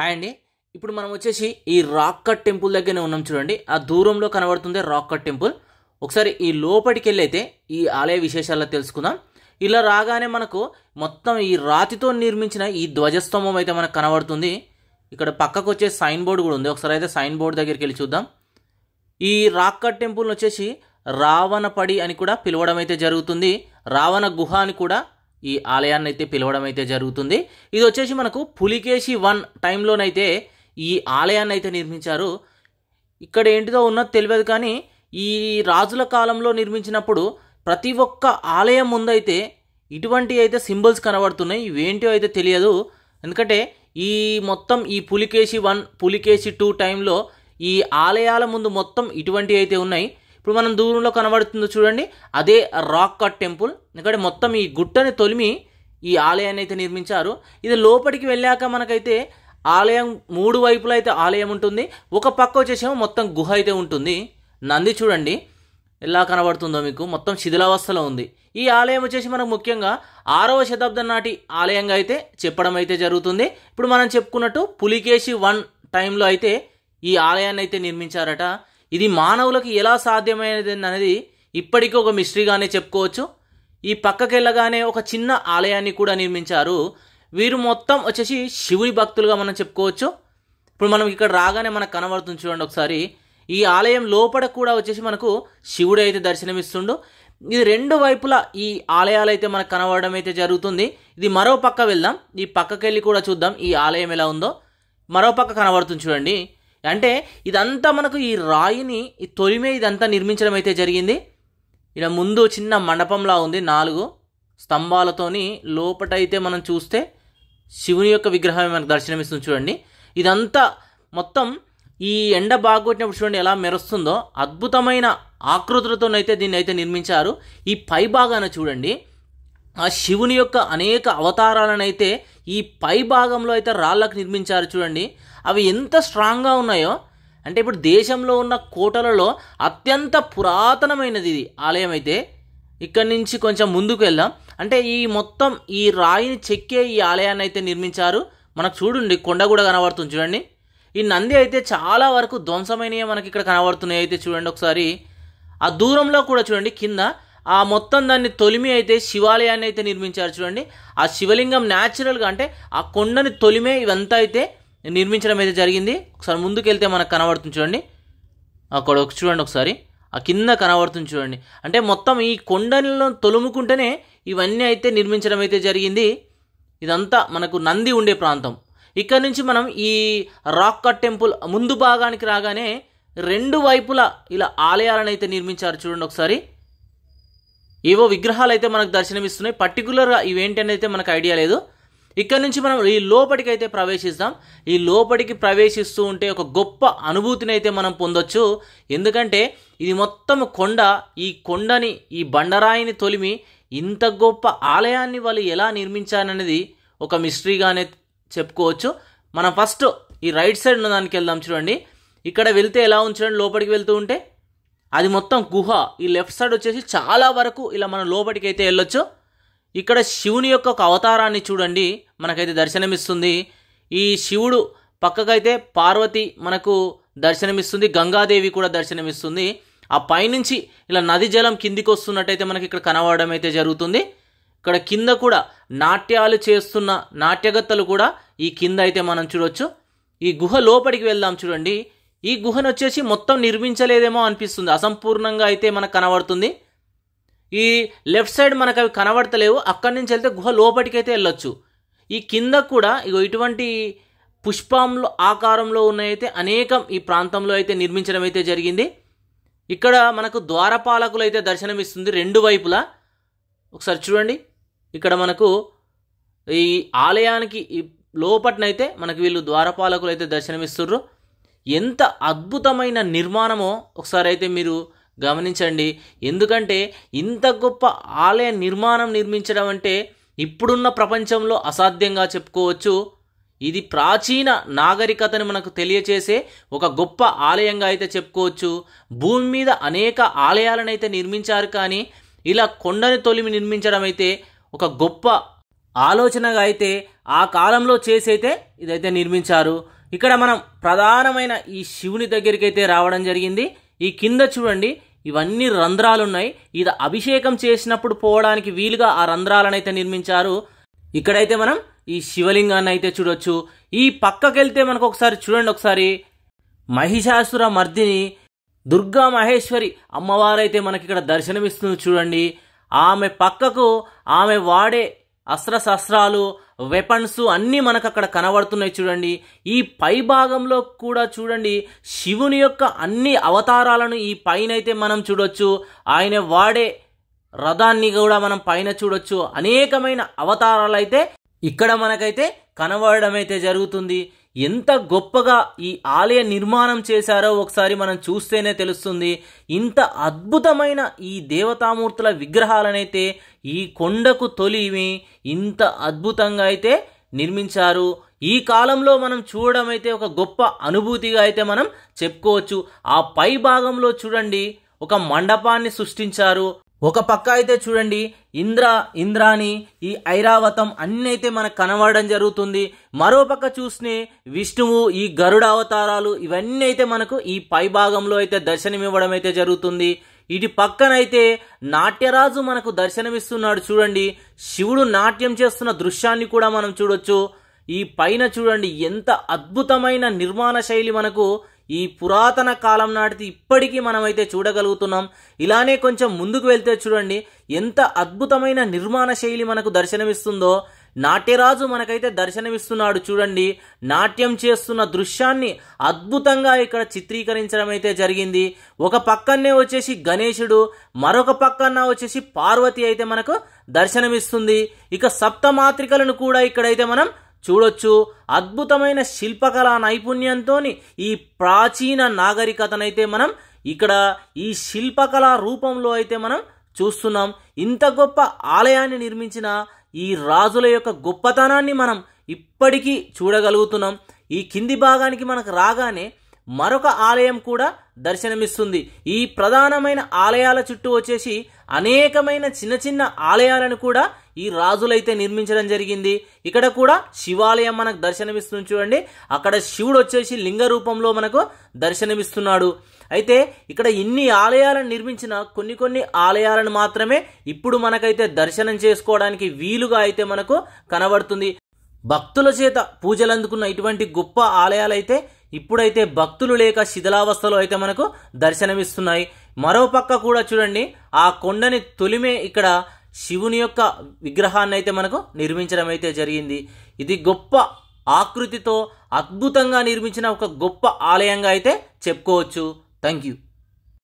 hi అండి ఇప్పుడు మనం వచ్చేసి ఈ రాక్ కట్ టెంపుల్ దగ్గరనే ఉన్నాం చూడండి ఆ దూరంలో కనబడుతుంది రాక్ కట్ టెంపుల్ ఒకసారి ఈ లోపలికి వెళ్ళైతే ఈ ఆలయ విశేషాల్లో తెలుసుకుందాం ఇలా రాగానే మనకు మొత్తం ఈ రాతితో నిర్మించిన ఈ ధ్వజస్తంభం అయితే మనకు కనబడుతుంది ఇక్కడ పక్కకు వచ్చే సైన్ బోర్డు కూడా ఉంది ఒకసారి అయితే సైన్ బోర్డు దగ్గరికి వెళ్ళి చూద్దాం ఈ రాక్ కట్ టెంపుల్ వచ్చేసి రావణపడి అని కూడా పిలవడం అయితే జరుగుతుంది రావణ గుహ అని కూడా ఈ ఆలయాన్ని అయితే పిలవడం అయితే జరుగుతుంది ఇది వచ్చేసి మనకు పులికేశి వన్ టైంలోనైతే ఈ ఆలయాన్ని అయితే నిర్మించారు ఇక్కడ ఏంటిదో ఉన్నది తెలియదు కానీ ఈ రాజుల కాలంలో నిర్మించినప్పుడు ప్రతి ఒక్క ఆలయం ముందైతే ఇటువంటి అయితే సింబల్స్ కనబడుతున్నాయి ఇవేంటివో అయితే తెలియదు ఎందుకంటే ఈ మొత్తం ఈ పులికేశి వన్ పులికేశి టూ టైంలో ఈ ఆలయాల ముందు మొత్తం ఇటువంటివి అయితే ఉన్నాయి ఇప్పుడు మనం దూరంలో కనబడుతుందో చూడండి అదే రాక్ కట్ టెంపుల్ ఎందుకంటే మొత్తం ఈ గుట్టని తొలిమి ఈ ఆలయాన్ని అయితే నిర్మించారు ఇది లోపలికి వెళ్ళాక మనకైతే ఆలయం మూడు వైపులా అయితే ఆలయం ఉంటుంది ఒక పక్క వచ్చేసేమో మొత్తం గుహ అయితే ఉంటుంది నంది చూడండి ఎలా కనబడుతుందో మీకు మొత్తం శిథిలావస్థలో ఉంది ఈ ఆలయం వచ్చేసి మనకు ముఖ్యంగా ఆరవ శతాబ్దం నాటి ఆలయంగా అయితే చెప్పడం అయితే జరుగుతుంది ఇప్పుడు మనం చెప్పుకున్నట్టు పులికేశి వన్ టైంలో అయితే ఈ ఆలయాన్ని అయితే నిర్మించారట ఇది మానవులకు ఎలా సాధ్యమైనది అనేది ఇప్పటికీ ఒక మిస్టరీగానే చెప్పుకోవచ్చు ఈ పక్కకెళ్ళగానే ఒక చిన్న ఆలయాన్ని కూడా నిర్మించారు వీరు మొత్తం వచ్చేసి శివుడి భక్తులుగా మనం చెప్పుకోవచ్చు ఇప్పుడు మనం ఇక్కడ రాగానే మనకు కనబడుతుంది చూడండి ఒకసారి ఈ ఆలయం లోపల కూడా వచ్చేసి మనకు శివుడు అయితే దర్శనమిస్తుండు ఇది రెండు వైపులా ఈ ఆలయాలు అయితే మనకు కనబడడం అయితే జరుగుతుంది ఇది మరో పక్క వెళ్దాం ఈ పక్కకెళ్ళి కూడా చూద్దాం ఈ ఆలయం ఎలా ఉందో మరో పక్క కనబడుతుంది చూడండి అంటే ఇదంతా మనకు ఈ రాయిని ఈ తొలిమే ఇదంతా నిర్మించడం అయితే జరిగింది ఇలా ముందు చిన్న మండపంలా ఉంది నాలుగు స్తంభాలతోని లోపటైతే మనం చూస్తే శివుని యొక్క విగ్రహం మనకు దర్శనమిస్తుంది చూడండి ఇదంతా మొత్తం ఈ ఎండ బాగొట్టినప్పుడు చూడండి ఎలా మెరుస్తుందో అద్భుతమైన ఆకృతులతోనైతే దీన్ని అయితే నిర్మించారు ఈ పై భాగాన్ని చూడండి ఆ శివుని యొక్క అనేక అవతారాలనైతే ఈ పై భాగంలో అయితే రాళ్ళకు నిర్మించారు చూడండి అవి ఎంత స్ట్రాంగ్గా ఉన్నాయో అంటే ఇప్పుడు దేశంలో ఉన్న కోటలలో అత్యంత పురాతనమైనది ఇది ఆలయం అయితే ఇక్కడి నుంచి కొంచెం ముందుకు వెళ్దాం అంటే ఈ మొత్తం ఈ రాయిని చెక్కే ఈ ఆలయాన్ని అయితే నిర్మించారు మనకు చూడండి కొండ కూడా కనబడుతుంది చూడండి ఈ నంది అయితే చాలా వరకు ధ్వంసమైనవి మనకి ఇక్కడ కనబడుతున్నాయి అయితే చూడండి ఒకసారి ఆ దూరంలో కూడా చూడండి కింద ఆ మొత్తం దాన్ని తొలిమి అయితే శివాలయాన్ని అయితే నిర్మించారు చూడండి ఆ శివలింగం న్యాచురల్గా అంటే ఆ కొండని తొలిమే ఇవంతా అయితే నిర్మించడం అయితే జరిగింది ఒకసారి ముందుకెళ్తే మనకు కనబడుతుంది చూడండి అక్కడ ఒక చూడండి ఒకసారి ఆ కింద కనబడుతుంది చూడండి అంటే మొత్తం ఈ కొండలను తొలుముకుంటేనే ఇవన్నీ అయితే నిర్మించడం అయితే జరిగింది ఇదంతా మనకు నంది ఉండే ప్రాంతం ఇక్కడ నుంచి మనం ఈ రాక్ కట్ టెంపుల్ ముందు భాగానికి రాగానే రెండు వైపులా ఇలా ఆలయాలను అయితే నిర్మించారు చూడండి ఒకసారి ఏవో విగ్రహాలు అయితే మనకు దర్శనమిస్తున్నాయి పర్టికులర్గా ఇవేంటనేది అయితే మనకు ఐడియా లేదు ఇక్కడ నుంచి మనం ఈ లోపలికి అయితే ప్రవేశిస్తాం ఈ లోపలికి ప్రవేశిస్తూ ఉంటే ఒక గొప్ప అనుభూతిని అయితే మనం పొందొచ్చు ఎందుకంటే ఇది మొత్తం కొండ ఈ కొండని ఈ బండరాయిని తొలిమి ఇంత గొప్ప ఆలయాన్ని వాళ్ళు ఎలా నిర్మించారనేది ఒక మిస్టరీగానే చెప్పుకోవచ్చు మనం ఫస్ట్ ఈ రైట్ సైడ్ ఉన్న దానికి వెళ్దాం చూడండి ఇక్కడ వెళ్తే ఎలా ఉంచడం లోపలికి వెళ్తూ ఉంటే అది మొత్తం గుహ ఈ లెఫ్ట్ సైడ్ వచ్చేసి చాలా వరకు ఇలా మనం లోపలికి అయితే వెళ్ళొచ్చు ఇక్కడ శివుని యొక్క ఒక అవతారాన్ని చూడండి మనకైతే దర్శనమిస్తుంది ఈ శివుడు పక్కకైతే పార్వతి మనకు దర్శనమిస్తుంది గంగాదేవి కూడా దర్శనమిస్తుంది ఆ పైనుంచి ఇలా నది జలం కిందికి వస్తున్నట్టయితే మనకి ఇక్కడ కనబడడం అయితే జరుగుతుంది ఇక్కడ కింద కూడా నాట్యాలు చేస్తున్న నాట్యగత్తలు కూడా ఈ కింద అయితే మనం చూడవచ్చు ఈ గుహ లోపలికి వెళ్దాం చూడండి ఈ గుహను వచ్చేసి మొత్తం నిర్మించలేదేమో అనిపిస్తుంది అసంపూర్ణంగా అయితే మనకు కనబడుతుంది ఈ లెఫ్ట్ సైడ్ మనకు అవి కనబడతలేవు అక్కడి నుంచి వెళ్తే గుహ అయితే వెళ్ళొచ్చు ఈ కింద కూడా ఇగో ఇటువంటి పుష్పంలో ఆకారంలో ఉన్నయితే అనేకం ఈ ప్రాంతంలో అయితే నిర్మించడం అయితే జరిగింది ఇక్కడ మనకు ద్వారపాలకులు అయితే దర్శనమిస్తుంది రెండు వైపులా ఒకసారి చూడండి ఇక్కడ మనకు ఈ ఆలయానికి లోపట్నైతే మనకు వీళ్ళు ద్వారపాలకులు అయితే దర్శనమిస్తుర్రు ఎంత అద్భుతమైన నిర్మాణమో ఒకసారి అయితే మీరు గమనించండి ఎందుకంటే ఇంత గొప్ప ఆలయ నిర్మాణం నిర్మించడం అంటే ఇప్పుడున్న ప్రపంచంలో అసాధ్యంగా చెప్పుకోవచ్చు ఇది ప్రాచీన నాగరికతను మనకు తెలియచేసే ఒక గొప్ప ఆలయంగా అయితే చెప్పుకోవచ్చు భూమి మీద అనేక ఆలయాలను అయితే నిర్మించారు కానీ ఇలా కొండని తొలిమి నిర్మించడం అయితే ఒక గొప్ప ఆలోచనగా అయితే ఆ కాలంలో చేసైతే ఇదైతే నిర్మించారు ఇక్కడ మనం ప్రధానమైన ఈ శివుని దగ్గరికి అయితే రావడం జరిగింది ఈ కింద చూడండి ఇవన్నీ రంధ్రాలు ఉన్నాయి ఇది అభిషేకం చేసినప్పుడు పోవడానికి వీలుగా ఆ రంధ్రాలనైతే నిర్మించారు ఇక్కడైతే మనం ఈ శివలింగాన్ని అయితే చూడొచ్చు ఈ పక్కకెళ్తే మనకు ఒకసారి చూడండి ఒకసారి మహిషాసుర మర్దిని దుర్గా మహేశ్వరి అమ్మవారైతే మనకి ఇక్కడ దర్శనమిస్తుంది చూడండి ఆమె పక్కకు ఆమె వాడే అస్త్రశస్త్రాలు వెపన్స్ అన్నీ మనకు అక్కడ కనబడుతున్నాయి చూడండి ఈ పై భాగంలో కూడా చూడండి శివుని యొక్క అన్ని అవతారాలను ఈ పైన అయితే మనం చూడొచ్చు ఆయన వాడే రథాన్ని కూడా మనం పైన చూడొచ్చు అనేకమైన అవతారాలు అయితే ఇక్కడ మనకైతే కనబడడం అయితే జరుగుతుంది ఎంత గొప్పగా ఈ ఆలయ నిర్మాణం చేశారో ఒకసారి మనం చూస్తేనే తెలుస్తుంది ఇంత అద్భుతమైన ఈ దేవతామూర్తుల విగ్రహాలనైతే ఈ కొండకు తొలివి ఇంత అద్భుతంగా అయితే నిర్మించారు ఈ కాలంలో మనం చూడడం అయితే ఒక గొప్ప అనుభూతిగా అయితే మనం చెప్పుకోవచ్చు ఆ పై భాగంలో చూడండి ఒక మండపాన్ని సృష్టించారు ఒక పక్క అయితే చూడండి ఇంద్ర ఇంద్రాని ఈ ఐరావతం అన్ని అయితే మనకు కనబడడం జరుగుతుంది మరోపక్క చూస్తే విష్ణువు ఈ గరుడ అవతారాలు ఇవన్నీ అయితే మనకు ఈ పై భాగంలో అయితే దర్శనమివ్వడం అయితే జరుగుతుంది ఇటు పక్కనైతే నాట్యరాజు మనకు దర్శనమిస్తున్నాడు చూడండి శివుడు నాట్యం చేస్తున్న దృశ్యాన్ని కూడా మనం చూడొచ్చు ఈ పైన చూడండి ఎంత అద్భుతమైన నిర్మాణ శైలి మనకు ఈ పురాతన కాలం నాటిది ఇప్పటికీ మనమైతే చూడగలుగుతున్నాం ఇలానే కొంచెం ముందుకు వెళ్తే చూడండి ఎంత అద్భుతమైన నిర్మాణ శైలి మనకు దర్శనమిస్తుందో నాట్యరాజు మనకైతే దర్శనమిస్తున్నాడు చూడండి నాట్యం చేస్తున్న దృశ్యాన్ని అద్భుతంగా ఇక్కడ చిత్రీకరించడం అయితే జరిగింది ఒక పక్కనే వచ్చేసి గణేశుడు మరొక పక్కన వచ్చేసి పార్వతి అయితే మనకు దర్శనమిస్తుంది ఇక సప్తమాత్రికలను కూడా ఇక్కడైతే మనం చూడొచ్చు అద్భుతమైన శిల్పకళా నైపుణ్యంతో ఈ ప్రాచీన నాగరికతనైతే మనం ఇక్కడ ఈ శిల్పకళా రూపంలో అయితే మనం చూస్తున్నాం ఇంత గొప్ప ఆలయాన్ని నిర్మించిన ఈ రాజుల యొక్క గొప్పతనాన్ని మనం ఇప్పటికీ చూడగలుగుతున్నాం ఈ కింది భాగానికి మనకు రాగానే మరొక ఆలయం కూడా దర్శనమిస్తుంది ఈ ప్రధానమైన ఆలయాల చుట్టూ వచ్చేసి అనేకమైన చిన్న చిన్న ఆలయాలను కూడా ఈ రాజులైతే నిర్మించడం జరిగింది ఇక్కడ కూడా శివాలయం మనకు దర్శనమిస్తుంది చూడండి అక్కడ శివుడు వచ్చేసి లింగ రూపంలో మనకు దర్శనమిస్తున్నాడు అయితే ఇక్కడ ఇన్ని ఆలయాలను నిర్మించిన కొన్ని కొన్ని ఆలయాలను మాత్రమే ఇప్పుడు మనకైతే దర్శనం చేసుకోవడానికి వీలుగా అయితే మనకు కనబడుతుంది భక్తుల చేత పూజలు అందుకున్న ఇటువంటి గొప్ప ఆలయాలైతే ఇప్పుడైతే భక్తులు లేక శిథిలావస్థలో అయితే మనకు దర్శనమిస్తున్నాయి మరోపక్క కూడా చూడండి ఆ కొండని తొలిమే ఇక్కడ శివుని యొక్క విగ్రహాన్ని అయితే మనకు నిర్మించడం అయితే జరిగింది ఇది గొప్ప ఆకృతితో అద్భుతంగా నిర్మించిన ఒక గొప్ప ఆలయంగా అయితే చెప్పుకోవచ్చు థ్యాంక్ యూ